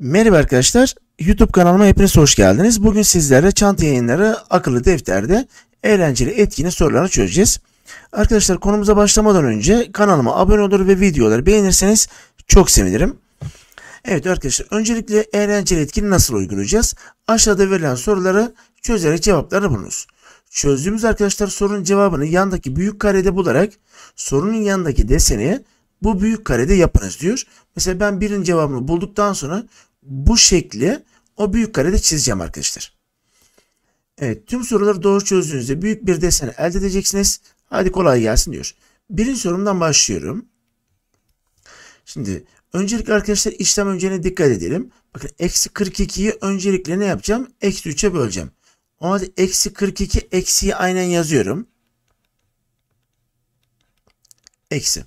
Merhaba arkadaşlar, YouTube kanalıma hepiniz hoş geldiniz. Bugün sizlerle çanta yayınları akıllı defterde eğlenceli etkinli sorularını çözeceğiz. Arkadaşlar konumuza başlamadan önce kanalıma abone olur ve videoları beğenirseniz çok sevinirim. Evet arkadaşlar öncelikle eğlenceli etkini nasıl uygulayacağız? Aşağıda verilen soruları çözerek cevapları bulunuz. Çözdüğümüz arkadaşlar sorunun cevabını yandaki büyük karede bularak sorunun yanındaki deseni bu büyük karede yapınız diyor. Mesela ben birin cevabını bulduktan sonra bu şekli o büyük karede çizeceğim arkadaşlar. Evet tüm soruları doğru çözdüğünüzde büyük bir desen elde edeceksiniz. Hadi kolay gelsin diyor. Birinci sorumdan başlıyorum. Şimdi öncelikle arkadaşlar işlem önceliğine dikkat edelim. Bakın eksi 42'yi öncelikle ne yapacağım? Eksi 3'e böleceğim. O halde eksi 42 eksiyi aynen yazıyorum. Eksi.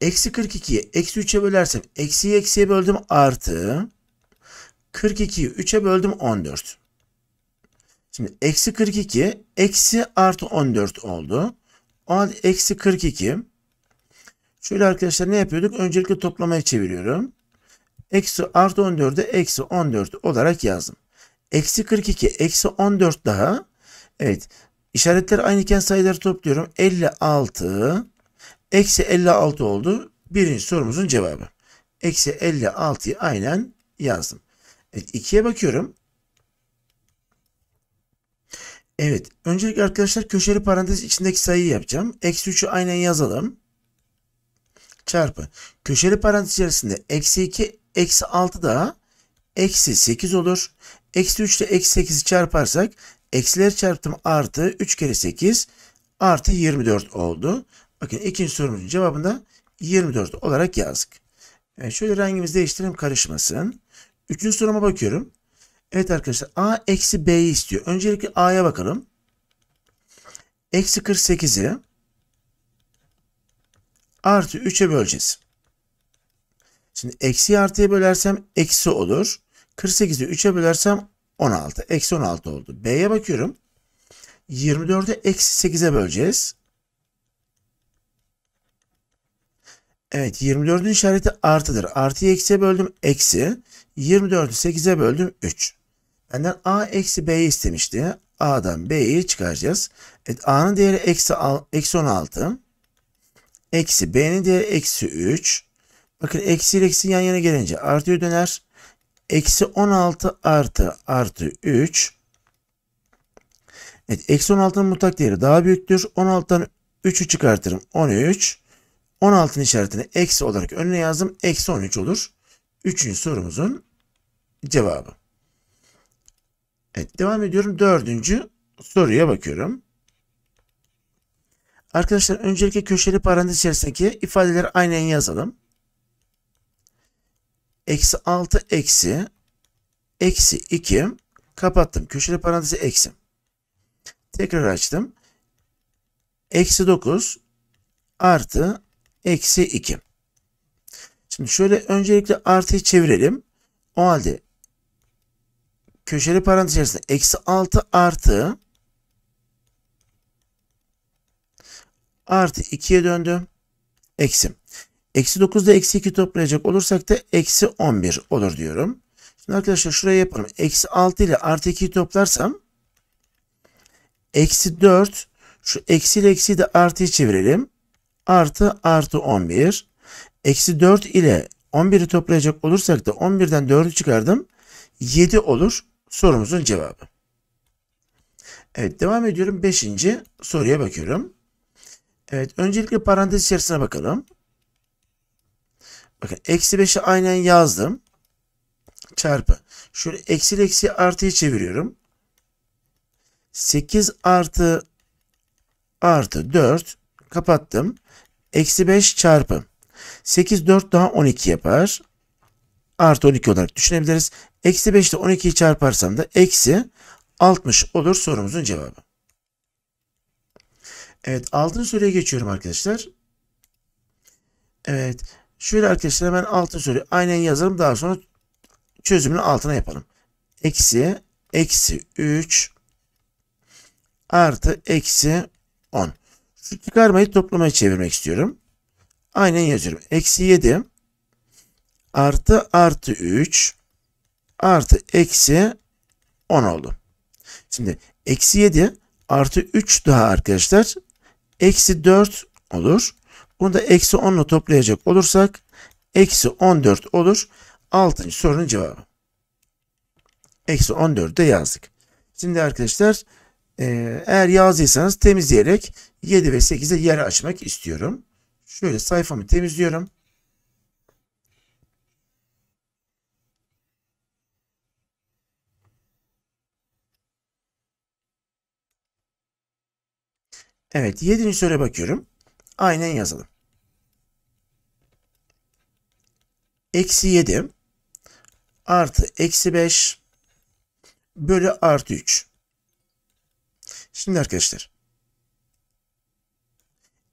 Eksi 42'yi eksi 3'e bölersem eksi eksiye böldüm artı. 42'yi 3'e böldüm 14. Şimdi eksi 42 eksi artı 14 oldu. O halde eksi 42. Şöyle arkadaşlar ne yapıyorduk? Öncelikle toplamaya çeviriyorum. Eksi artı 14'e eksi 14 olarak yazdım. Eksi 42 eksi 14 daha. Evet işaretler aynıken sayıları topluyorum. 56 eksi 56 oldu. Birinci sorumuzun cevabı. Eksi 56'yı aynen yazdım ettik. 2'ye bakıyorum. Evet. Öncelikle arkadaşlar köşeli parantez içindeki sayıyı yapacağım. Eksi 3'ü aynen yazalım. Çarpı. Köşeli parantez içerisinde eksi 2, eksi 6 daha eksi 8 olur. Eksi 3 ile eksi 8'i çarparsak eksileri çarptım artı 3 kere 8 artı 24 oldu. Bakın ikinci sorumuzun cevabında 24 olarak yazdık. Evet, şöyle rengimizi değiştirelim karışmasın. Üçüncü soruma bakıyorum. Evet arkadaşlar A eksi B'yi istiyor. Öncelikle A'ya bakalım. Eksi 48'i artı 3'e böleceğiz. Şimdi eksi artıya bölersem eksi olur. 48'i 3'e bölersem 16. Eksi 16 oldu. B'ye bakıyorum. 24'e eksi 8'e böleceğiz. Evet 24'ün işareti artıdır. Artıyı eksiye böldüm. Eksi. 24'ü 8'e böldüm 3. Benden a eksi b'yi istemişti. A'dan B'yi çıkaracağız. Evet, A'nın değeri eksi, eksi 16. Eksi B'nin değeri eksi 3. Bakın eksi ile eksi yan yana gelince artıya döner. Eksi 16 artı artı 3. Evet, eksi 16'nın mutlak değeri daha büyüktür. 16'dan 3'ü çıkartırım. 13. 16'nın işaretini eksi olarak önüne yazdım. Eksi 13 olur. Üçüncü sorumuzun cevabı. Evet devam ediyorum. Dördüncü soruya bakıyorum. Arkadaşlar öncelikle köşeli parantez içerisindeki ifadeleri aynen yazalım. Eksi 6 eksi eksi 2 kapattım. Köşeli parantezi eksi. Tekrar açtım. Eksi 9 artı eksi 2. Şimdi şöyle öncelikle artıyı çevirelim. O halde köşeli parantez içerisinde eksi 6 artı artı 2'ye döndü. Eksi. Eksi da eksi 2 toplayacak olursak da eksi 11 olur diyorum. Şimdi arkadaşlar şuraya yapalım. Eksi 6 ile artı 2'yi toplarsam eksi 4 şu eksi ile eksi de artıyı çevirelim. Artı artı 11. Eksi 4 ile 11'i toplayacak olursak da 11'den 4'ü çıkardım. 7 olur sorumuzun cevabı. Evet devam ediyorum. Beşinci soruya bakıyorum. Evet öncelikle parantez içerisine bakalım. Bakın eksi 5'i aynen yazdım. Çarpı. Şöyle eksi eksi artıyı çeviriyorum. 8 artı artı 4 kapattım. Eksi 5 çarpı. 8 4 daha 12 yapar. Artı 12 olarak düşünebiliriz. Eksi 5 ile 12'yi çarparsam da eksi 60 olur sorumuzun cevabı. Evet 6. soruya geçiyorum arkadaşlar. Evet şöyle arkadaşlar hemen 6. soruyu aynen yazalım daha sonra çözümünü altına yapalım. Eksi eksi 3 artı eksi 10. Şu çıkarmayı toplamaya çevirmek istiyorum. Aynen yazıyorum. Eksi 7 artı artı 3 artı eksi 10 oldu. Şimdi eksi 7 artı 3 daha arkadaşlar eksi 4 olur. Bunu da eksi 10 ile toplayacak olursak eksi 14 olur. 6. sorunun cevabı. Eksi 14 de yazdık. Şimdi arkadaşlar e, eğer yazdıysanız temizleyerek 7 ve 8'e yer açmak istiyorum. Şöyle sayfamı temizliyorum. Evet 7. soruya bakıyorum. Aynen yazalım. Eksi 7 artı eksi 5 bölü artı 3. Şimdi arkadaşlar.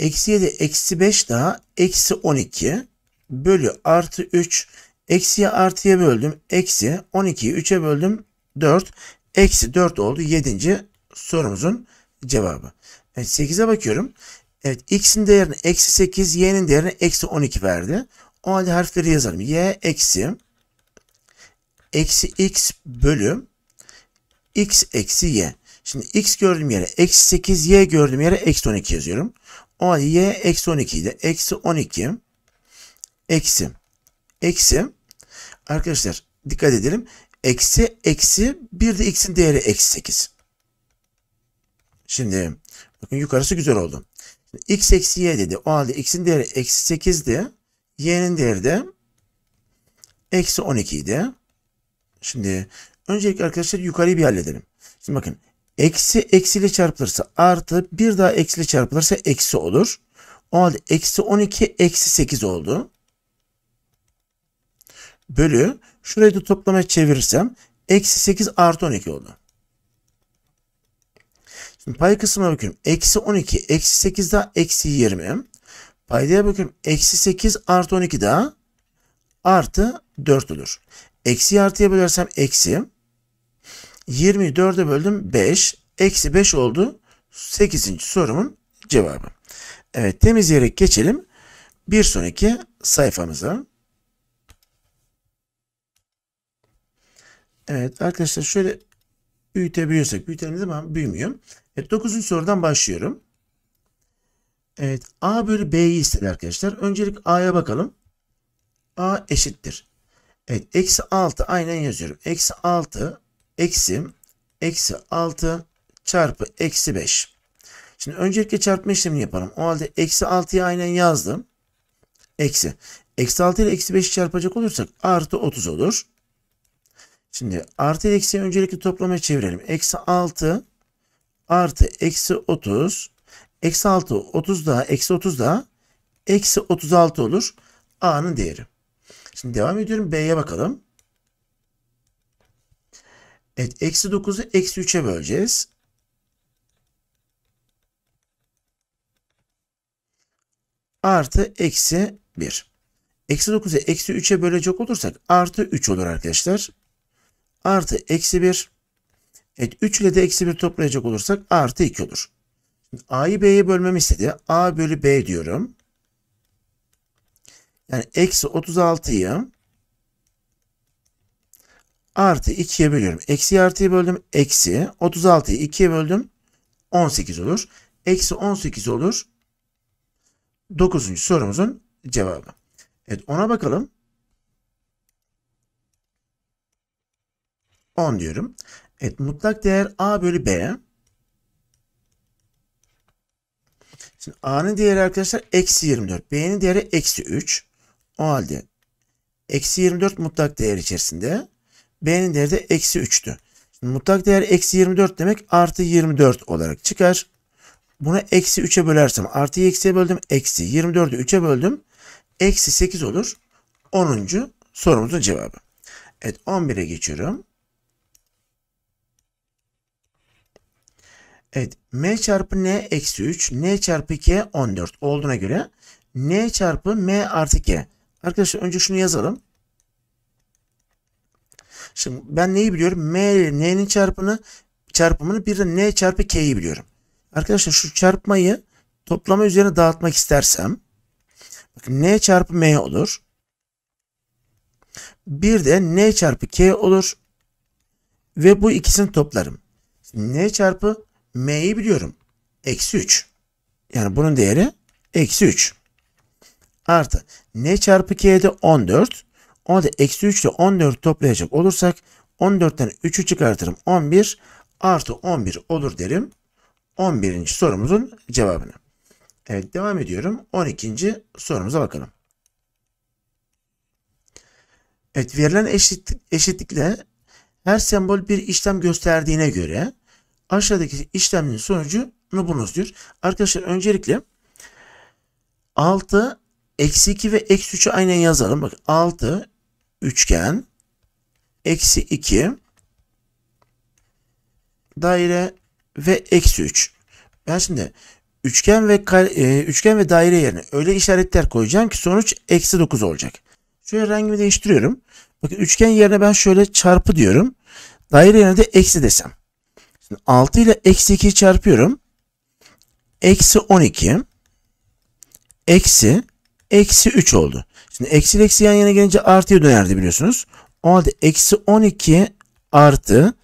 Eksi 7 eksi 5 daha eksi 12 bölü artı 3 eksiye artıya böldüm. Eksi 12'yi 3'e böldüm. 4 eksi 4 oldu. 7. sorumuzun cevabı. Evet 8'e bakıyorum. Evet x'in değerini eksi 8, y'nin değerini eksi 12 verdi. O halde harfleri yazalım. y eksi eksi x bölü x eksi y. Şimdi x gördüğüm yere eksi 8, y gördüğüm yere eksi 12 yazıyorum. O halde y eksi 12 ile eksi 12 eksi eksi arkadaşlar dikkat edelim. Eksi eksi bir de x'in değeri eksi 8. Şimdi bakın yukarısı güzel oldu. x eksi y dedi. O halde x'in değeri eksi 8'di. y'nin değeri de eksi 12 idi. Şimdi öncelikle arkadaşlar yukarıyı bir halledelim. Şimdi bakın eksi eksiyle çarpılırsa artı bir daha eksiyle çarpılırsa eksi olur. O halde eksi 12 eksi 8 oldu. Bölü şurayı da toplamaya çevirirsem eksi 8 artı 12 oldu. Şimdi pay kısmına bakıyorum. Eksi 12, eksi 8 daha eksi 20. Paydaya bakıyorum. Eksi 8 artı 12 daha artı 4 olur. Eksi artıya bölersem eksi. 20'yi 4'e böldüm 5. Eksi 5 oldu. 8. sorumun cevabı. Evet temizleyerek geçelim. Bir sonraki sayfamıza. Evet arkadaşlar şöyle büyütebiliyorsak büyütelim ama büyümüyor. Evet 9. sorudan başlıyorum. Evet A bölü B'yi istedi arkadaşlar. Öncelik A'ya bakalım. A eşittir. Evet eksi 6 aynen yazıyorum. Eksi 6 eksi eksi 6 çarpı eksi 5. Şimdi öncelikle çarpma işlemini yapalım. O halde eksi 6'yı aynen yazdım. Eksi. Eksi 6 ile eksi 5'i çarpacak olursak artı 30 olur. Şimdi artı ile eksi öncelikle toplamaya çevirelim. Eksi 6 artı eksi 30 eksi 6 30 daha eksi 30 daha eksi 36 olur A'nın değeri. Şimdi devam ediyorum B'ye bakalım. Evet eksi 9'u eksi 3'e böleceğiz. Artı eksi 1. Eksi 9'u eksi 3'e bölecek olursak artı 3 olur arkadaşlar. Artı eksi 1 Evet, 3 ile de eksi 1 toplayacak olursak artı 2 olur. Şimdi A'yı B'ye bölmemi istedi. A bölü B diyorum. Yani eksi 36'yı artı 2'ye bölüyorum. Eksi artıyı böldüm. Eksi 36'yı 2'ye böldüm. 18 olur. Eksi 18 olur. 9. sorumuzun cevabı. Evet ona bakalım. 10 diyorum. Evet mutlak değer a bölü b. Şimdi a'nın değeri arkadaşlar eksi 24. B'nin değeri eksi 3. O halde eksi 24 mutlak değer içerisinde. B'nin değeri de eksi 3'tü. Şimdi mutlak değer eksi 24 demek artı 24 olarak çıkar. Bunu eksi 3'e bölersem artıyı eksiye böldüm. Eksi 24'ü 3'e böldüm. Eksi 8 olur. 10. sorumuzun cevabı. Evet 11'e geçiyorum. Evet m çarpı n eksi 3 n çarpı 2 14 olduğuna göre n çarpı m artı k. Arkadaşlar önce şunu yazalım. Şimdi ben neyi biliyorum? m ile n'nin çarpını çarpımını bir de n çarpı k'yi biliyorum. Arkadaşlar şu çarpmayı toplama üzerine dağıtmak istersem bakın n çarpı m olur. Bir de n çarpı k olur. Ve bu ikisini toplarım. Şimdi n çarpı m'yi biliyorum. Eksi 3. Yani bunun değeri eksi 3. Artı n çarpı k'de 14. O da eksi 3 ile 14 toplayacak olursak 14'ten 3'ü çıkartırım 11 artı 11 olur derim. 11. sorumuzun cevabını. Evet devam ediyorum. 12. sorumuza bakalım. Evet verilen eşit, eşitlikle her sembol bir işlem gösterdiğine göre aşağıdaki işlemlerin sonucunu bulunuz diyor. Arkadaşlar öncelikle 6 eksi 2 ve eksi 3'ü aynen yazalım. Bak 6 üçgen eksi 2 daire ve eksi 3. Ben şimdi üçgen ve kare, e, üçgen ve daire yerine öyle işaretler koyacağım ki sonuç eksi 9 olacak. Şöyle rengimi değiştiriyorum. Bakın üçgen yerine ben şöyle çarpı diyorum. Daire yerine de eksi desem. 6 ile eksi 2'yi çarpıyorum. Eksi 12 eksi eksi 3 oldu. Şimdi eksi eksi yan yana gelince artıya dönerdi biliyorsunuz. O halde eksi 12 artı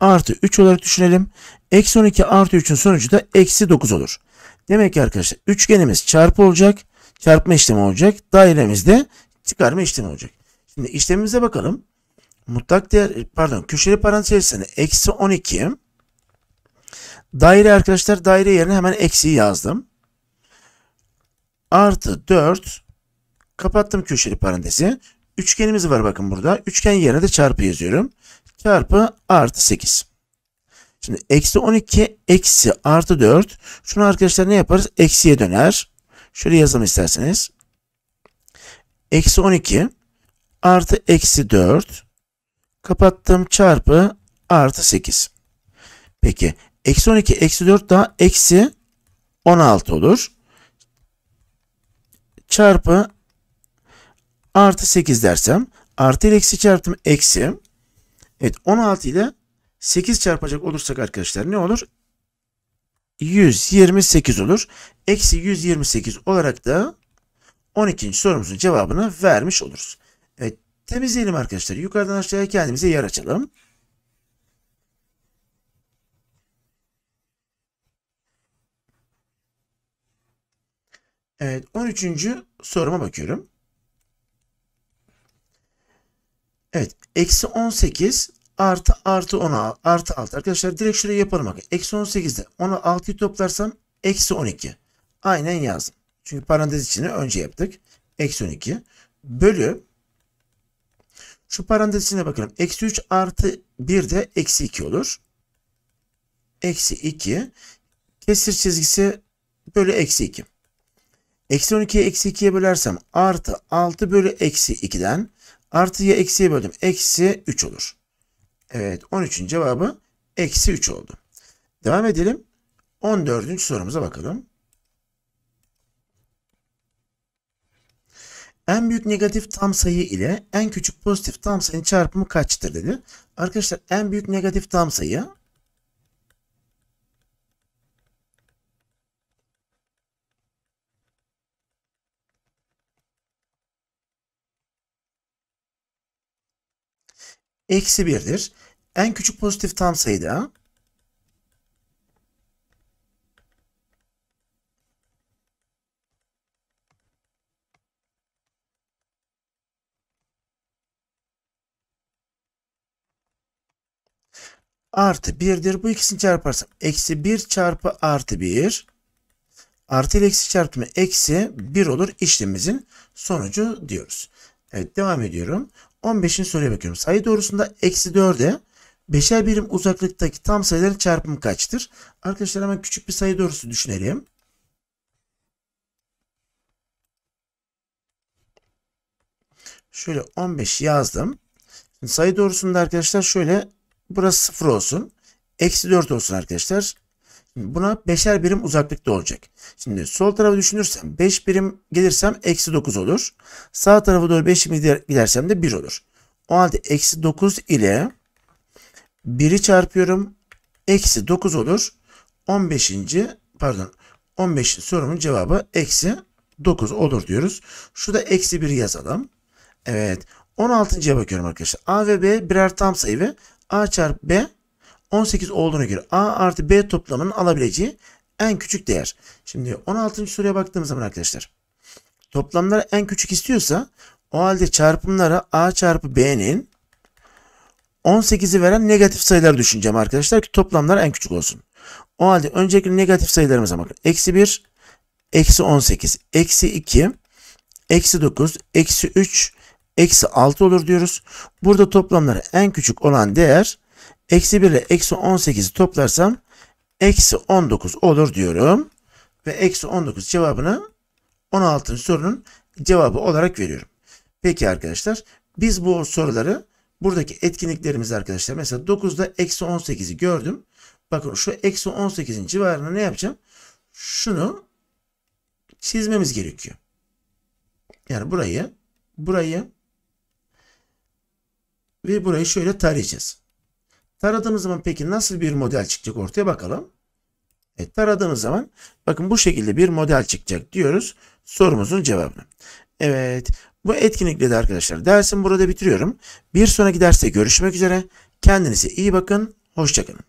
artı 3 olarak düşünelim. Eksi 12 artı 3'ün sonucu da eksi 9 olur. Demek ki arkadaşlar üçgenimiz çarpı olacak. Çarpma işlemi olacak. Dairemiz de çıkarma işlemi olacak. Şimdi işlemimize bakalım. Mutlak değer pardon köşeli parantez içerisinde eksi 12 Daire arkadaşlar daire yerine hemen eksiği yazdım. Artı 4 kapattım köşeli parantezi. Üçgenimiz var bakın burada. Üçgen yerine de çarpı yazıyorum. Çarpı artı 8. Şimdi eksi 12 eksi artı 4. Şunu arkadaşlar ne yaparız? Eksiye döner. Şöyle yazalım isterseniz. Eksi 12 artı eksi 4 kapattım çarpı artı 8. Peki Eksi 12 eksi 4 daha eksi 16 olur. Çarpı artı 8 dersem artı ile eksi çarptım eksi. Evet 16 ile 8 çarpacak olursak arkadaşlar ne olur? 128 olur. Eksi 128 olarak da 12. sorumuzun cevabını vermiş oluruz. Evet, temizleyelim arkadaşlar. Yukarıdan aşağıya kendimize yer açalım. Evet 13. soruma bakıyorum. Evet eksi 18 artı artı 10 artı 6. Arkadaşlar direkt şuraya yapalım. Bakın. Eksi 18'de 10'a 6'yı toplarsam eksi 12. Aynen yazdım. Çünkü parantez içini önce yaptık. Eksi 12 bölü şu parantezine bakalım. Eksi 3 artı 1 de eksi 2 olur. Eksi 2 kesir çizgisi bölü eksi 2. Eksi 12'ye eksi 2'ye bölersem artı 6 bölü eksi 2'den artıya eksiye böldüm. Eksi 3 olur. Evet 13'ün cevabı eksi 3 oldu. Devam edelim. 14. sorumuza bakalım. En büyük negatif tam sayı ile en küçük pozitif tam sayının çarpımı kaçtır dedi. Arkadaşlar en büyük negatif tam sayı eksi 1'dir. En küçük pozitif tam sayıda artı 1'dir. Bu ikisini çarparsam eksi 1 çarpı artı 1 artı ile eksi çarpımı eksi 1 olur işlemimizin sonucu diyoruz. Evet devam ediyorum. 15. soruya bakıyorum. Sayı doğrusunda eksi 4'e 5'er birim uzaklıktaki tam sayıların çarpımı kaçtır? Arkadaşlar hemen küçük bir sayı doğrusu düşünelim. Şöyle 15 yazdım. Şimdi sayı doğrusunda arkadaşlar şöyle burası 0 olsun. Eksi 4 olsun arkadaşlar. Buna beşer birim uzaklıkta olacak. Şimdi sol tarafı düşünürsem 5 birim gelirsem eksi 9 olur. Sağ tarafa doğru 5 birim gidersem de 1 olur. O halde eksi 9 ile 1'i çarpıyorum. Eksi 9 olur. 15. pardon 15. sorunun cevabı eksi 9 olur diyoruz. Şurada eksi 1 yazalım. Evet. 16.ya bakıyorum arkadaşlar. A ve B birer tam sayı ve A çarpı B 18 olduğuna göre A artı B toplamının alabileceği en küçük değer. Şimdi 16. soruya baktığımız zaman arkadaşlar toplamları en küçük istiyorsa o halde çarpımlara A çarpı B'nin 18'i veren negatif sayılar düşüneceğim arkadaşlar ki toplamlar en küçük olsun. O halde önceki negatif sayılarımıza bakın. Eksi 1, eksi 18, eksi 2, eksi 9, eksi 3, eksi 6 olur diyoruz. Burada toplamları en küçük olan değer Eksi 1 ile eksi 18'i toplarsam eksi 19 olur diyorum. Ve eksi 19 cevabını 16. sorunun cevabı olarak veriyorum. Peki arkadaşlar biz bu soruları buradaki etkinliklerimiz arkadaşlar mesela 9'da eksi 18'i gördüm. Bakın şu eksi 18'in civarına ne yapacağım? Şunu çizmemiz gerekiyor. Yani burayı, burayı ve burayı şöyle tarayacağız. Taradığımız zaman peki nasıl bir model çıkacak ortaya bakalım. Evet, taradığımız zaman bakın bu şekilde bir model çıkacak diyoruz sorumuzun cevabını. Evet bu etkinlikle de arkadaşlar dersim burada bitiriyorum. Bir sonraki derste görüşmek üzere. Kendinize iyi bakın. Hoşçakalın.